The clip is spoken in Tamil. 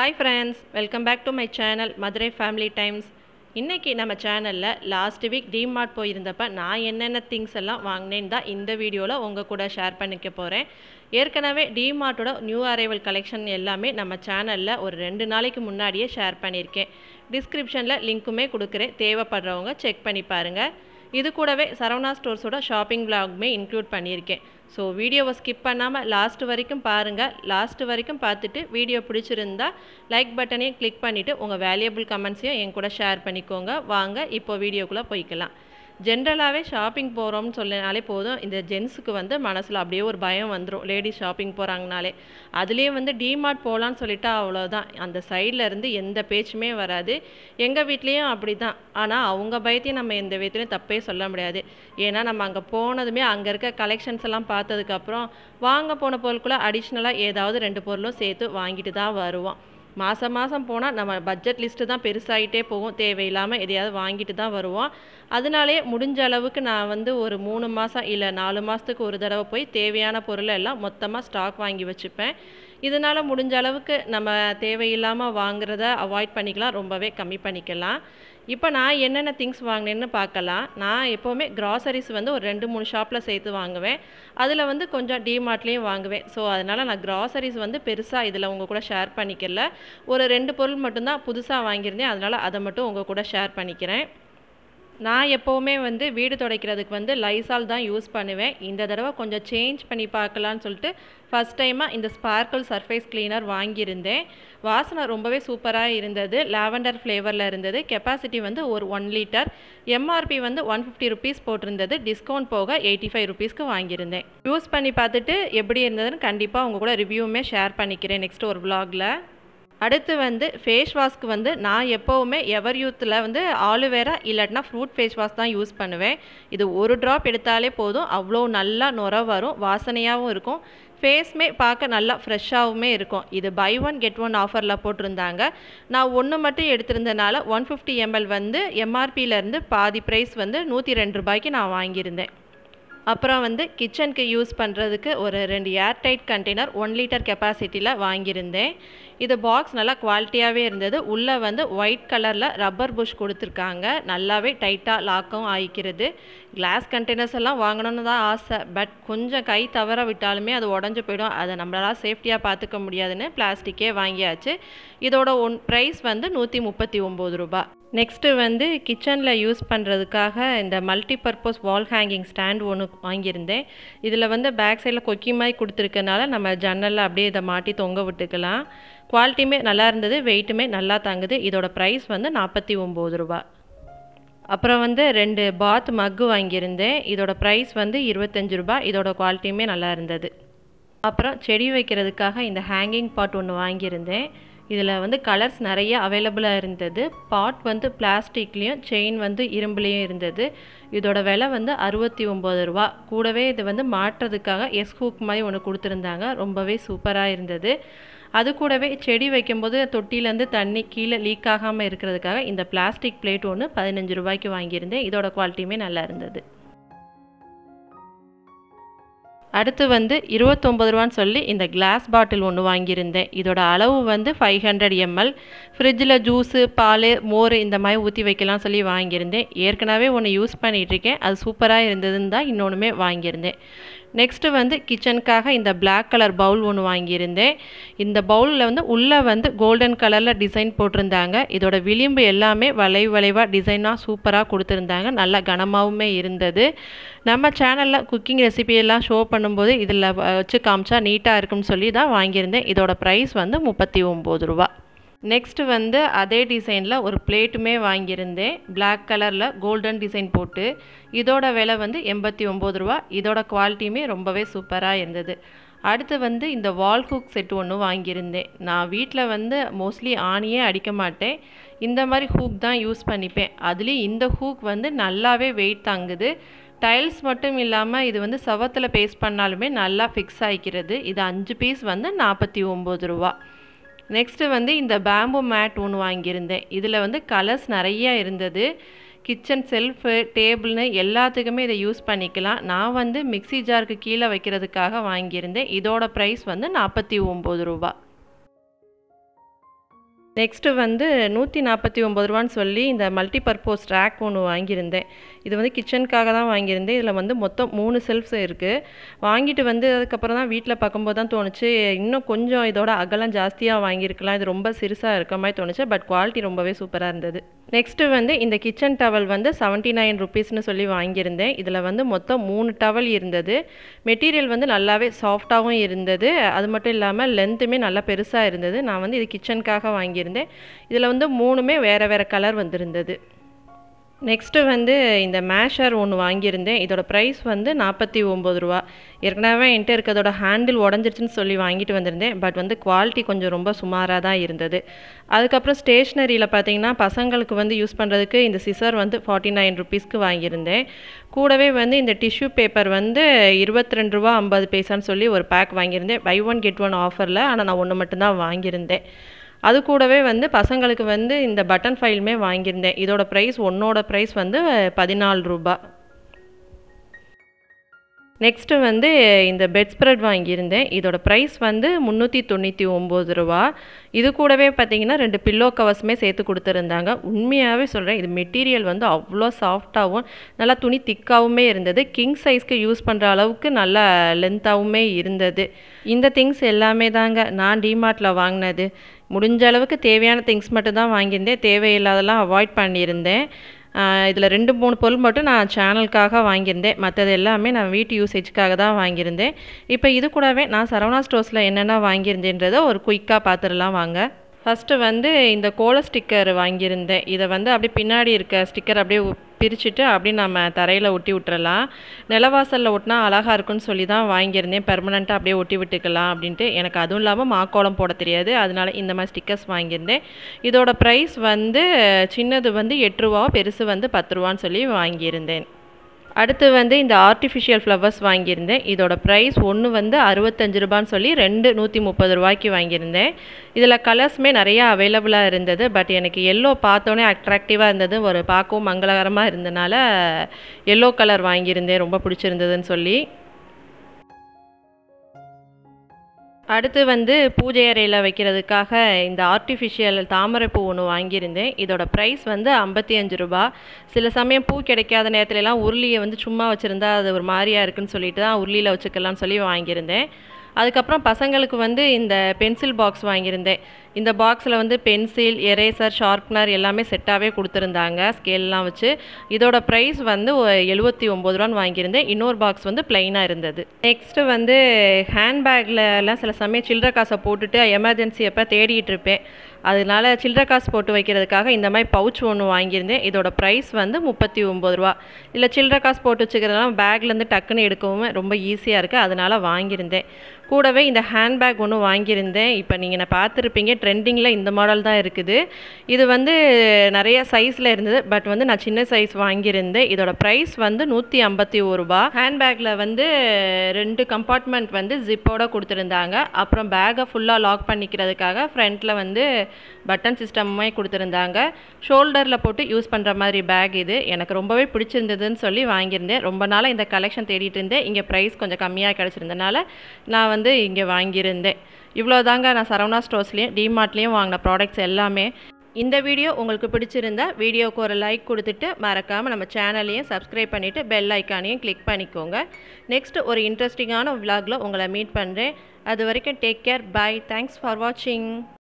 hi friends welcome back to my channel Madurai family times இன்றைக்கி நம்ம சேனலில் லாஸ்ட் வீக் டிமார்ட் போயிருந்தப்ப நான் என்னென்ன திங்ஸ் எல்லாம் வாங்கினேன்னு தான் இந்த வீடியோவில் உங்கள் கூட ஷேர் பண்ணிக்க போகிறேன் ஏற்கனவே டிமார்ட்டோட நியூ அரைவல் கலெக்ஷன் எல்லாமே நம்ம சேனலில் ஒரு ரெண்டு நாளைக்கு முன்னாடியே ஷேர் பண்ணியிருக்கேன் டிஸ்கிரிப்ஷனில் லிங்க்குமே கொடுக்குறேன் தேவைப்படுறவங்க செக் பண்ணி பாருங்கள் இது கூடவே சரவணா ஸ்டோர்ஸோட ஷாப்பிங் விலாகுமே இன்க்ளூட் பண்ணியிருக்கேன் ஸோ வீடியோவை ஸ்கிப் பண்ணாமல் லாஸ்ட் வரைக்கும் பாருங்கள் லாஸ்ட் வரைக்கும் பார்த்துட்டு வீடியோ பிடிச்சிருந்தா லைக் பட்டனையும் கிளிக் பண்ணிவிட்டு உங்கள் வேல்யூபிள் கமெண்ட்ஸையும் என் கூட ஷேர் பண்ணிக்கோங்க வாங்க இப்போ வீடியோக்குள்ளே போய்க்கலாம் ஜென்ரலாகவே ஷாப்பிங் போகிறோம்னு சொல்லினாலே போதும் இந்த ஜென்ஸுக்கு வந்து மனசில் அப்படியே ஒரு பயம் வந்துடும் லேடிஸ் ஷாப்பிங் போகிறாங்கனாலே அதுலேயே வந்து டிமார்ட் போகலான்னு சொல்லிட்டா அவ்வளோதான் அந்த சைடில் இருந்து எந்த பேச்சுமே வராது எங்கள் வீட்லேயும் அப்படி தான் ஆனால் அவங்க பயத்தையும் நம்ம எந்த விதத்துலையும் தப்பே சொல்ல முடியாது ஏன்னா நம்ம அங்கே போனதுமே அங்கே இருக்க கலெக்ஷன்ஸ் எல்லாம் பார்த்ததுக்கப்புறம் வாங்க போன பொருளுக்குள்ளே அடிஷ்னலாக ஏதாவது ரெண்டு பொருளும் சேர்த்து வாங்கிட்டு தான் வருவோம் மாதம் மாதம் போனால் நம்ம பட்ஜெட் லிஸ்ட்டு தான் பெருசாகிட்டே போகும் தேவையில்லாமல் எதையாவது வாங்கிட்டு தான் வருவோம் அதனாலே முடிஞ்ச அளவுக்கு நான் வந்து ஒரு மூணு மாதம் இல்லை நாலு மாதத்துக்கு ஒரு தடவை போய் தேவையான பொருளை எல்லாம் மொத்தமாக ஸ்டாக் வாங்கி வச்சுப்பேன் இதனால் முடிஞ்ச அளவுக்கு நம்ம தேவையில்லாமல் வாங்குறத அவாய்ட் பண்ணிக்கலாம் ரொம்பவே கம்மி பண்ணிக்கலாம் இப்போ நான் என்னென்ன திங்ஸ் வாங்கினேன்னு பார்க்கலாம் நான் எப்போவுமே கிராசரிஸ் வந்து ஒரு ரெண்டு மூணு ஷாப்பில் சேர்த்து வாங்குவேன் அதில் வந்து கொஞ்சம் டிமார்ட்லேயும் வாங்குவேன் ஸோ அதனால் நான் கிராசரிஸ் வந்து பெருசாக இதில் உங்கள் கூட ஷேர் பண்ணிக்கல ஒரு ரெண்டு பொருள் மட்டும்தான் புதுசாக வாங்கியிருந்தேன் அதனால் அதை மட்டும் உங்கள் கூட ஷேர் பண்ணிக்கிறேன் நான் எப்போவுமே வந்து வீடு துடைக்கிறதுக்கு வந்து லைசால் தான் யூஸ் பண்ணுவேன் இந்த தடவை கொஞ்சம் சேஞ்ச் பண்ணி பார்க்கலான்னு சொல்லிட்டு ஃபஸ்ட் டைமாக இந்த ஸ்பார்க்கிள் சர்ஃபேஸ் கிளீனர் வாங்கியிருந்தேன் வாசனை ரொம்பவே சூப்பராக இருந்தது லாவெண்டர் ஃப்ளேவரில் இருந்தது கெப்பாசிட்டி வந்து ஒரு ஒன் லிட்டர் எம்ஆர்பி வந்து ஒன் ஃபிஃப்டி ருபீஸ் போட்டிருந்தது டிஸ்கவுண்ட் போக எயிட்டி ஃபைவ் ருபீஸ்க்கு வாங்கியிருந்தேன் யூஸ் பண்ணி பார்த்துட்டு எப்படி இருந்ததுன்னு கண்டிப்பாக உங்கள் கூட ரிவ்யூவுமே ஷேர் பண்ணிக்கிறேன் நெக்ஸ்ட் ஒரு விலாகில் அடுத்து வந்து ஃபேஸ் வாஷ்க்கு வந்து நான் எப்போவுமே எவர் யூத்தில் வந்து ஆலுவேரா இல்லாட்டினா ஃப்ரூட் ஃபேஸ் வாஷ் தான் யூஸ் பண்ணுவேன் இது ஒரு ட்ராப் எடுத்தாலே போதும் அவ்வளோ நல்லா நுர வரும் வாசனையாகவும் இருக்கும் ஃபேஸ்மே பார்க்க நல்லா ஃப்ரெஷ்ஷாகவுமே இருக்கும் இது பை ஒன் கெட் ஒன் ஆஃபரில் போட்டிருந்தாங்க நான் ஒன்று மட்டும் எடுத்திருந்தனால ஒன் ஃபிஃப்டி எம்எல் வந்து எம்ஆர்பியிலேருந்து பாதி ப்ரைஸ் வந்து நூற்றி ரெண்டு ரூபாய்க்கு நான் வாங்கியிருந்தேன் அப்புறம் வந்து கிச்சனுக்கு யூஸ் பண்ணுறதுக்கு ஒரு ரெண்டு ஏர்டைட் கண்டெய்னர் ஒன் லிட்டர் கெப்பாசிட்டியில் வாங்கியிருந்தேன் இது பாக்ஸ் நல்லா குவாலிட்டியாகவே இருந்தது உள்ளே வந்து ஒயிட் கலரில் ரப்பர் புஷ் கொடுத்துருக்காங்க நல்லாவே டைட்டாக லாக்கும் ஆகிக்கிறது கிளாஸ் கண்டெய்னர்ஸ் எல்லாம் வாங்கணும்னு தான் ஆசை பட் கொஞ்சம் கை தவற விட்டாலுமே அது உடஞ்சி போயிடும் அதை நம்மளால் சேஃப்டியாக பார்த்துக்க முடியாதுன்னு பிளாஸ்டிக்கே வாங்கியாச்சு இதோட ஒன் ப்ரைஸ் வந்து நூற்றி முப்பத்தி ஒம்பது ரூபா நெக்ஸ்ட்டு வந்து கிச்சனில் யூஸ் பண்ணுறதுக்காக இந்த multi purpose wall hanging stand ஒன்று வாங்கியிருந்தேன் இதில் வந்து பேக் சைடில் கொக்கி மாதிரி கொடுத்துருக்கனால நம்ம ஜன்னலில் அப்படியே இதை மாட்டி தொங்க விட்டுக்கலாம் குவாலிட்டியுமே நல்லா இருந்தது வெயிட்டுமே நல்லா தாங்குது இதோட ப்ரைஸ் வந்து நாற்பத்தி ஒம்பது ரூபா அப்புறம் வந்து ரெண்டு பாத் மக்கு வாங்கியிருந்தேன் இதோட ப்ரைஸ் வந்து இருபத்தஞ்சி ரூபா இதோட குவாலிட்டியுமே நல்லா இருந்தது அப்புறம் செடி வைக்கிறதுக்காக இந்த ஹேங்கிங் பாட் ஒன்று வாங்கியிருந்தேன் இதில் வந்து கலர்ஸ் நிறைய அவைலபிளாக இருந்தது பாட் வந்து பிளாஸ்டிக்லேயும் செயின் வந்து இரும்புலேயும் இருந்தது இதோட விலை வந்து அறுபத்தி ஒம்பது ரூபா கூடவே இது வந்து மாட்டுறதுக்காக எஸ் ஹூக் மாதிரி ஒன்று கொடுத்துருந்தாங்க ரொம்பவே சூப்பராக இருந்தது அது கூடவே செடி வைக்கும்போது தொட்டிலேருந்து தண்ணி கீழே லீக் ஆகாமல் இருக்கிறதுக்காக இந்த பிளாஸ்டிக் பிளேட் ஒன்று பதினஞ்சு ரூபாய்க்கு வாங்கியிருந்தேன் இதோட குவாலிட்டியுமே நல்லா இருந்தது அடுத்து வந்து இருபத்தொம்பது ரூபான்னு சொல்லி இந்த கிளாஸ் பாட்டில் ஒன்று வாங்கியிருந்தேன் இதோட அளவு வந்து ஃபைவ் ஹண்ட்ரட் எம்எல் ஃப்ரிட்ஜில் ஜூஸு பால் மோர் இந்த மாதிரி ஊற்றி வைக்கலாம் சொல்லி வாங்கியிருந்தேன் ஏற்கனவே ஒன்று யூஸ் பண்ணிகிட்ருக்கேன் அது சூப்பராக இருந்ததுன்னு தான் இன்னொன்றுமே வாங்கியிருந்தேன் நெக்ஸ்ட்டு வந்து கிச்சனுக்காக இந்த பிளாக் கலர் பவுல் ஒன்று வாங்கியிருந்தேன் இந்த பவுலில் வந்து உள்ளே வந்து கோல்டன் கலரில் டிசைன் போட்டிருந்தாங்க இதோட விளிம்பு எல்லாமே வளைவு வளைவாக டிசைனாக சூப்பராக கொடுத்துருந்தாங்க நல்லா கனமாகவுமே இருந்தது நம்ம சேனலில் குக்கிங் ரெசிபியெல்லாம் ஷோ பண்ணும்போது இதில் வச்சு காமிச்சா நீட்டாக இருக்குன்னு சொல்லி தான் வாங்கியிருந்தேன் இதோட ப்ரைஸ் வந்து முப்பத்தி ஒம்பது ரூபா நெக்ஸ்ட் வந்து அதே டிசைனில் ஒரு பிளேட்டுமே வாங்கியிருந்தேன் பிளாக் கலரில் கோல்டன் டிசைன் போட்டு இதோட விலை வந்து எண்பத்தி ஒம்பது ரூபா இதோட குவாலிட்டியுமே ரொம்பவே சூப்பராக இருந்தது அடுத்து வந்து இந்த வால் ஹூக் செட் ஒன்று வாங்கியிருந்தேன் நான் வீட்டில் வந்து மோஸ்ட்லி ஆணியே அடிக்க மாட்டேன் இந்த மாதிரி ஹூக் தான் யூஸ் பண்ணிப்பேன் அதுலேயும் இந்த ஹூக் வந்து நல்லாவே வெயிட் தாங்குது டைல்ஸ் மட்டும் இல்லாமல் இது வந்து சவத்தில் பேஸ்ட் பண்ணாலுமே நல்லா ஃபிக்ஸ் ஆகிக்கிறது இது அஞ்சு பீஸ் வந்து நாற்பத்தி ஒம்பது ரூபா நெக்ஸ்ட்டு வந்து இந்த பேம்பு மேட் ஒன்று வாங்கியிருந்தேன் இதில் வந்து கலர்ஸ் நிறையா இருந்தது கிச்சன் செல்ஃபு டேபிள்னு எல்லாத்துக்குமே இதை யூஸ் பண்ணிக்கலாம் நான் வந்து மிக்சி ஜாருக்கு கீழே வைக்கிறதுக்காக வாங்கியிருந்தேன் இதோட ப்ரைஸ் வந்து நாற்பத்தி ஒம்பது ரூபா நெக்ஸ்ட்டு வந்து நூற்றி நாற்பத்தி ஒம்பது ரூபான்னு சொல்லி இந்த மல்டி பர்போஸ் ரேக் ஒன்று வாங்கியிருந்தேன் இது வந்து கிச்சனுக்காக தான் வாங்கியிருந்தேன் இதில் வந்து மொத்தம் மூணு செல்ஃப்ஸ் இருக்குது வாங்கிட்டு வந்து அதுக்கப்புறம் தான் வீட்டில் பார்க்கும்போது தான் தோணுச்சு இன்னும் கொஞ்சம் இதோட அகலம் ஜாஸ்தியாக வாங்கியிருக்கலாம் இது ரொம்ப சிறுசாக இருக்க மாதிரி தோணுச்சு பட் குவாலிட்டி ரொம்பவே சூப்பராக இருந்தது நெக்ஸ்ட்டு வந்து இந்த கிச்சன் டவல் வந்து செவன்ட்டி நைன் ருபீஸ்னு சொல்லி வாங்கியிருந்தேன் இதில் வந்து மொத்தம் மூணு டவல் இருந்தது மெட்டீரியல் வந்து நல்லாவே சாஃப்டாகவும் இருந்தது அது மட்டும் இல்லாமல் லென்த்துமே நல்லா பெருசாக இருந்தது நான் வந்து இது கிச்சனுக்காக வாங்கியிருந்தேன் வாங்கியிருந்தேன் இதில் வந்து மூணுமே வேறு வேறு கலர் வந்திருந்தது நெக்ஸ்ட்டு வந்து இந்த மேஷர் ஒன்று வாங்கியிருந்தேன் இதோட ப்ரைஸ் வந்து நாற்பத்தி ஒம்பது ரூபா ஏற்கனவே என்கிட்ட இருக்கிறதோட ஹேண்டில் உடஞ்சிருச்சுன்னு சொல்லி வாங்கிட்டு வந்திருந்தேன் பட் வந்து குவாலிட்டி கொஞ்சம் ரொம்ப சுமாராக தான் இருந்தது அதுக்கப்புறம் ஸ்டேஷ்னரியில் பார்த்தீங்கன்னா பசங்களுக்கு வந்து யூஸ் பண்ணுறதுக்கு இந்த சிசர் வந்து ஃபார்ட்டி நைன் ருபீஸ்க்கு வாங்கியிருந்தேன் கூடவே வந்து இந்த டிஷ்யூ பேப்பர் வந்து இருபத்தி ரெண்டு ரூபா ஐம்பது பைசான்னு சொல்லி ஒரு பேக் வாங்கியிருந்தேன் பை ஒன் கெட் ஒன் ஆஃபரில் ஆனால் நான் ஒன்று மட்டும்தான் வாங்கியிருந்தேன் அது கூடவே வந்து பசங்களுக்கு வந்து இந்த பட்டன் ஃபைலுமே வாங்கியிருந்தேன் இதோட ப்ரைஸ் ஒன்னோட ப்ரைஸ் வந்து பதினாலு ரூபா நெக்ஸ்ட்டு வந்து இந்த பெட் ஸ்ப்ரெட் வாங்கியிருந்தேன் இதோட ப்ரைஸ் வந்து முந்நூற்றி தொண்ணூற்றி ஒம்பது ரூபா இது கூடவே பார்த்தீங்கன்னா ரெண்டு பில்லோ கவர்ஸுமே சேர்த்து கொடுத்துருந்தாங்க உண்மையாகவே சொல்கிறேன் இது மெட்டீரியல் வந்து அவ்வளோ சாஃப்டாகவும் நல்லா துணி திக்காகவுமே இருந்தது கிங் சைஸ்க்கு யூஸ் பண்ணுற அளவுக்கு நல்லா லென்த்தாகவுமே இருந்தது இந்த திங்ஸ் எல்லாமே தாங்க நான் டிமார்ட்டில் வாங்கினது முடிஞ்ச அளவுக்கு தேவையான திங்ஸ் மட்டும் தான் வாங்கியிருந்தேன் தேவையில்லாதெல்லாம் அவாய்ட் பண்ணியிருந்தேன் இதில் ரெண்டு மூணு பொருள் மட்டும் நான் சேனலுக்காக வாங்கியிருந்தேன் மற்றது எல்லாமே நான் வீட்டு யூசேஜ்க்காக தான் வாங்கியிருந்தேன் இப்போ இது கூடவே நான் சரவணா ஸ்டோர்ஸில் என்னென்ன வாங்கியிருந்தேன்றதை ஒரு குயிக்காக பார்த்துடலாம் வாங்க ஃபஸ்ட்டு வந்து இந்த கோல ஸ்டிக்கர் வாங்கியிருந்தேன் இதை வந்து அப்படியே பின்னாடி இருக்க ஸ்டிக்கர் அப்படியே பிரிச்சுட்டு அப்படி நம்ம தரையில் ஒட்டி விட்டுறலாம் நிலவாசலில் ஒட்டினா அழகாக இருக்குன்னு சொல்லி தான் வாங்கியிருந்தேன் பெர்மனெண்ட்டாக அப்படியே ஒட்டி விட்டுக்கலாம் அப்படின்ட்டு எனக்கு அதுவும் இல்லாமல் மாக்கோளம் போட தெரியாது அதனால இந்த மாதிரி ஸ்டிக்கர்ஸ் வாங்கியிருந்தேன் இதோட ப்ரைஸ் வந்து சின்னது வந்து எட்டு ரூபா பெருசு வந்து பத்து ரூபான்னு சொல்லி வாங்கியிருந்தேன் அடுத்து வந்து இந்த ஆர்டிஃபிஷியல் ஃப்ளவர்ஸ் வாங்கியிருந்தேன் இதோட ப்ரைஸ் ஒன்று வந்து அறுபத்தஞ்சு ரூபான்னு சொல்லி ரெண்டு நூற்றி முப்பது ரூபாய்க்கு வாங்கியிருந்தேன் இதில் கலர்ஸுமே நிறையா அவைலபிளாக இருந்தது பட் எனக்கு எல்லோ பார்த்தோன்னே அட்ராக்டிவாக இருந்தது ஒரு பார்க்கவும் மங்களகரமாக இருந்தனால எல்லோ கலர் வாங்கியிருந்தேன் ரொம்ப பிடிச்சிருந்ததுன்னு சொல்லி அடுத்து வந்து பூஜை அறையில் வைக்கிறதுக்காக இந்த ஆர்டிஃபிஷியல் தாமரைப்பூ ஒன்று வாங்கியிருந்தேன் இதோட ப்ரைஸ் வந்து ஐம்பத்தி அஞ்சு ரூபா சில சமயம் பூ கிடைக்காத நேரத்துலலாம் உருளியை வந்து சும்மா வச்சுருந்தா அது ஒரு மாதிரியாக இருக்குன்னு சொல்லிட்டு தான் உருளியில் வச்சுக்கலாம்னு சொல்லி வாங்கியிருந்தேன் அதுக்கப்புறம் பசங்களுக்கு வந்து இந்த பென்சில் பாக்ஸ் வாங்கியிருந்தேன் இந்த பாக்ஸில் வந்து பென்சில் எரேசர் ஷார்ப்னர் எல்லாமே செட்டாகவே கொடுத்துருந்தாங்க ஸ்கேல்லாம் வச்சு இதோட ப்ரைஸ் வந்து எழுபத்தி ஒம்பது ரூபான்னு வாங்கியிருந்தேன் இன்னொரு பாக்ஸ் வந்து ப்ளைனாக இருந்தது நெக்ஸ்ட்டு வந்து ஹேண்ட்பேக்கில் எல்லாம் சில சமயம் சில்லற காசை போட்டுட்டு எமர்ஜென்சி அப்போ தேடிட்டு இருப்பேன் அதனால சில்லற காசு போட்டு வைக்கிறதுக்காக இந்த மாதிரி பவுச் ஒன்று வாங்கியிருந்தேன் இதோட ப்ரைஸ் வந்து முப்பத்தி ஒம்பது ரூபா இல்லை சில்லற காசு போட்டு வச்சுக்கிறதுனால பேக்லேருந்து டக்குன்னு எடுக்கவும் ரொம்ப ஈஸியாக இருக்குது அதனால் வாங்கியிருந்தேன் கூடவே இந்த ஹேண்ட்பேக் ஒன்று வாங்கியிருந்தேன் இப்போ நீங்கள் நான் பார்த்துருப்பீங்க ட்ரெண்டிங்கில் இந்த மாடல் தான் இருக்குது இது வந்து நிறைய சைஸில் இருந்தது பட் வந்து நான் சின்ன சைஸ் வாங்கியிருந்தேன் இதோட ப்ரைஸ் வந்து நூற்றி ஐம்பத்தி ஒரு ரூபா ஹேண்ட்பேக்கில் வந்து ரெண்டு கம்பார்ட்மெண்ட் வந்து ஜிப்போட கொடுத்துருந்தாங்க அப்புறம் பேக்கை ஃபுல்லாக லாக் பண்ணிக்கிறதுக்காக ஃப்ரண்ட்டில் வந்து பட்டன் சிஸ்டமுமே கொடுத்துருந்தாங்க ஷோல்டரில் போட்டு யூஸ் பண்ணுற மாதிரி பேக் இது எனக்கு ரொம்பவே பிடிச்சிருந்ததுன்னு சொல்லி வாங்கியிருந்தேன் ரொம்ப நாளாக இந்த கலெக்ஷன் தேடிட்டு இருந்தேன் இங்கே ப்ரைஸ் கொஞ்சம் கம்மியாக கிடச்சிருந்தனால நான் வந்து இங்கே வாங்கியிருந்தேன் இவ்வளோ தாங்க நான் சரவணா ஸ்டோர்ஸ்லேயும் டிமார்ட்லேயும் வாங்கின ப்ராடக்ட்ஸ் எல்லாமே இந்த வீடியோ உங்களுக்கு பிடிச்சிருந்தா வீடியோவுக்கு ஒரு லைக் கொடுத்துட்டு மறக்காமல் நம்ம சேனலையும் சப்ஸ்கிரைப் பண்ணிவிட்டு பெல் ஐக்கானையும் கிளிக் பண்ணிக்கோங்க நெக்ஸ்ட் ஒரு இன்ட்ரெஸ்டிங்கான விலாகில் உங்களை மீட் பண்ணுறேன் அது வரைக்கும் take care bye thanks for வாட்சிங்